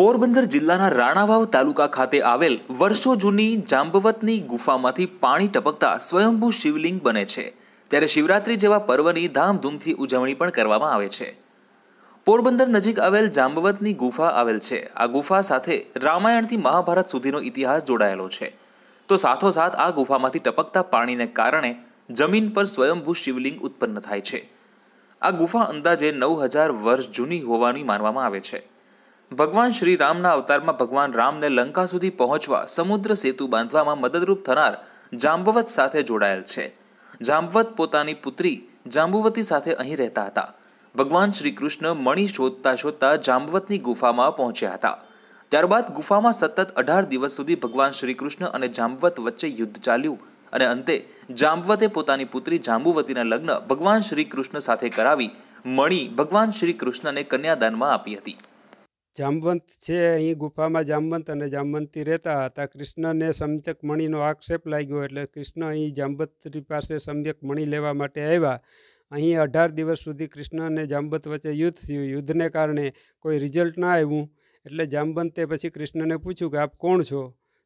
પોરબંદર જિલ્લાના રાણાવાવ તાલુકા ખાતે આવેલ વર્ષો જૂની જાંબવતની ગુફામાંથી પાણી ટપકતા સ્વયંભૂ શિવલિંગ બને છે ત્યારે શિવરાત્રી જેવા પર્વની ધામધૂમથી ઉજવણી પણ કરવામાં આવે છે પોરબંદર નજીક આવેલ જાંબવતની ગુફા આવેલ છે આ ગુફા સાથે રામાયણથી મહાભારત સુધીનો ઇતિહાસ જોડાયેલો છે તો સાથોસાથ આ ગુફામાંથી ટપકતા પાણીને કારણે જમીન પર સ્વયંભૂ શિવલિંગ ઉત્પન્ન થાય છે આ ગુફા અંદાજે નવ હજાર વર્ષ જૂની હોવાની માનવામાં આવે છે ભગવાન શ્રી રામના અવતારમાં ભગવાન રામને લંકા સુધી પહોંચવા સમુદ્ર સેતુ બાંધવામાં મદદરૂપ થનાર જાંબવત સાથે જોડાયેલ છે જાંબવત પોતાની પુત્રી જાંબુવતી સાથે અહીં રહેતા હતા ભગવાન શ્રી કૃષ્ણ મણી શોધતા શોધતા જાંબવતની ગુફામાં પહોંચ્યા હતા ત્યારબાદ ગુફામાં સતત અઢાર દિવસ સુધી ભગવાન શ્રી કૃષ્ણ અને જાંબવત વચ્ચે યુદ્ધ ચાલ્યું અને અંતે જાંબવતે પોતાની પુત્રી જાંબુવતીના લગ્ન ભગવાન શ્રી કૃષ્ણ સાથે કરાવી મણી ભગવાન શ્રી કૃષ્ણને કન્યાદાનમાં આપી હતી જામવંત છે અહીં ગુફામાં જામવંત અને જામવંતી રહેતા હતા કૃષ્ણને સમ્યક મણીનો આક્ષેપ લાગ્યો એટલે કૃષ્ણ અહીં જામવંતરી પાસે સમ્યક મણી લેવા માટે આવ્યા અહીં અઢાર દિવસ સુધી કૃષ્ણ અને જામવંત વચ્ચે યુદ્ધ થયું યુદ્ધને કારણે કોઈ રિઝલ્ટ ના આવ્યું એટલે જામવંતે પછી કૃષ્ણને પૂછ્યું કે આપ કોણ છો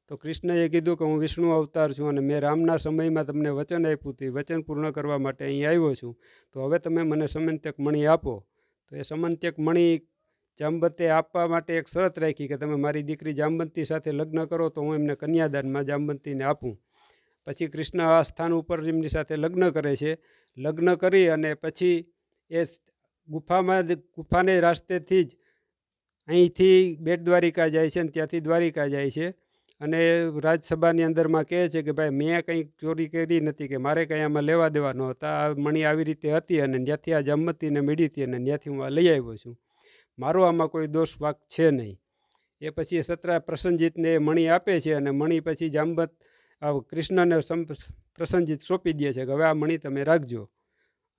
તો કૃષ્ણએ કીધું કે હું વિષ્ણુ અવતાર છું અને મેં રામના સમયમાં તમને વચન આપ્યું હતું વચન પૂર્ણ કરવા માટે અહીં આવ્યો છું તો હવે તમે મને સમંત્યક મણી આપો તો એ સમંત્યક મણી જામબતે આપવા માટે એક શરત રાખી કે તમે મારી દીકરી જામબંતી સાથે લગ્ન કરો તો હું એમને કન્યાદાનમાં જામબંતીને આપું પછી કૃષ્ણ આ સ્થાન ઉપર એમની સાથે લગ્ન કરે છે લગ્ન કરી અને પછી એ ગુફામાં ગુફાને રાસ્તેથી જ અહીંથી બેટ દ્વારિકા જાય છે અને ત્યાંથી દ્વારિકા જાય છે અને રાજસભાની અંદરમાં કહે છે કે ભાઈ મેં કંઈ ચોરી કરી નથી કે મારે કંઈ આમાં લેવા દેવા હતા આ મણી આવી રીતે હતી અને ત્યાંથી આ જમ્મતીને મેળી હતી અને ત્યાંથી હું આ લઈ આવ્યો છું મારો આમાં કોઈ દોષ વાક છે નહીં એ પછી સતરા પ્રસંજીતને મણી આપે છે અને મણી પછી જાંબત કૃષ્ણને પ્રસંજીત સોંપી દે છે કે હવે આ મણી તમે રાખજો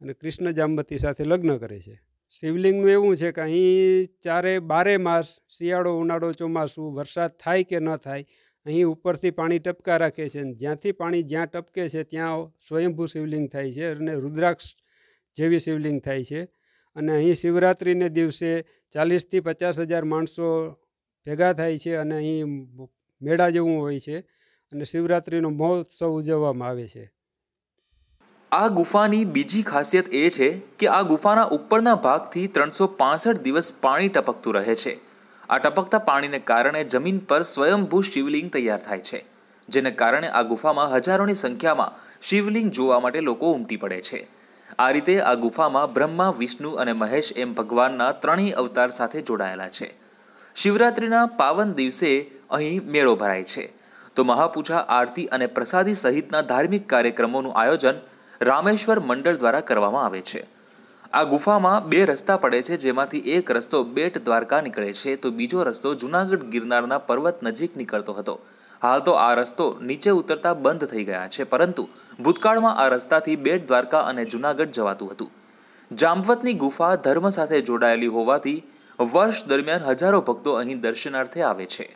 અને કૃષ્ણ જાંબતી સાથે લગ્ન કરે છે શિવલિંગનું એવું છે કે અહીં ચારે બારે માસ શિયાળો ઉનાળો ચોમાસું વરસાદ થાય કે ન થાય અહીં ઉપરથી પાણી ટપકા રાખે છે અને જ્યાંથી પાણી જ્યાં ટપકે છે ત્યાં સ્વયંભૂ શિવલિંગ થાય છે અને રુદ્રાક્ષ જેવી શિવલિંગ થાય છે અને અહીં શિવરાત્રિને દિવસે ચાલીસથી પચાસ હજાર માણસો ભેગા થાય છે અને અહીં મેળા જેવું હોય છે અને શિવરાત્રિનો મહોત્સવ ઉજવવામાં આવે છે આ ગુફાની બીજી ખાસિયત એ છે કે આ ગુફાના ઉપરના ભાગથી ત્રણસો દિવસ પાણી ટપકતું રહે છે આ ટપકતા પાણીને કારણે જમીન પર સ્વયંભૂ શિવલિંગ તૈયાર થાય છે જેને કારણે આ ગુફામાં હજારોની સંખ્યામાં શિવલિંગ જોવા માટે લોકો ઉમટી પડે છે આ રીતે આ ગુફામાં બ્રહ્મા વિષ્ણુ અને મહેશ એમ ભગવાનના ત્રણેય અવતાર સાથે જોડાયેલા છે શિવરાત્રિના પાવન દિવસે અહીં મેળો ભરાય છે તો મહાપૂજા આરતી અને પ્રસાદી સહિતના ધાર્મિક કાર્યક્રમોનું આયોજન રામેશ્વર મંડળ દ્વારા કરવામાં આવે છે આ ગુફામાં બે રસ્તા પડે છે જેમાંથી એક રસ્તો બેટ દ્વારકા નીકળે છે તો બીજો રસ્તો જુનાગઢ ગિરનારના પર્વત નજીક નીકળતો હતો હાલ તો આ રસ્તો નીચે ઉતરતા બંધ થઈ ગયા છે પરંતુ ભૂતકાળમાં આ રસ્તાથી બેટ દ્વારકા અને જૂનાગઢ જવાતું હતું જામવતની ગુફા ધર્મ સાથે જોડાયેલી હોવાથી વર્ષ દરમિયાન હજારો ભક્તો અહીં દર્શનાર્થે આવે છે